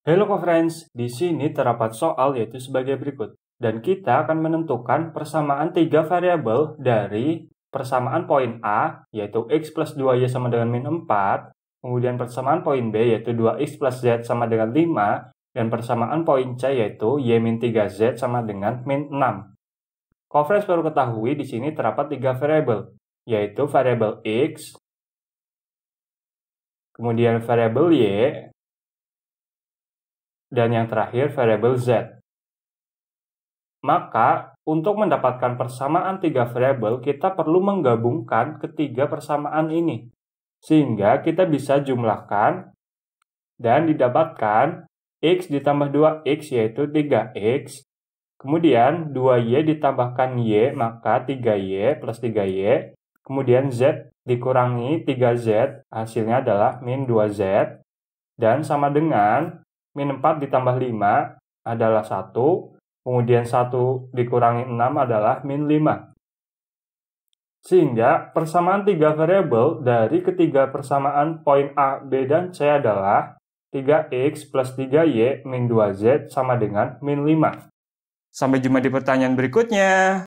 Hello co-friends, di sini terdapat soal yaitu sebagai berikut. Dan kita akan menentukan persamaan tiga variabel dari persamaan poin A, yaitu X plus 2Y sama dengan min 4, kemudian persamaan poin B, yaitu 2X plus Z sama dengan 5, dan persamaan poin C, yaitu Y min 3Z sama dengan min 6. Co-friends baru ketahui di sini terdapat tiga variabel, yaitu variabel X, kemudian variabel Y, dan yang terakhir variabel z. Maka, untuk mendapatkan persamaan tiga variabel, kita perlu menggabungkan ketiga persamaan ini, sehingga kita bisa jumlahkan dan didapatkan x ditambah 2x yaitu 3x, kemudian 2y ditambahkan y maka 3y plus 3y, kemudian z dikurangi 3z hasilnya adalah min 2z, dan sama dengan min 4 ditambah 5 adalah 1, kemudian 1 dikurangi 6 adalah min 5. Sehingga persamaan tiga variabel dari ketiga persamaan poin A, B, dan C adalah 3x plus 3y min 2z sama dengan min 5. Sampai jumpa di pertanyaan berikutnya.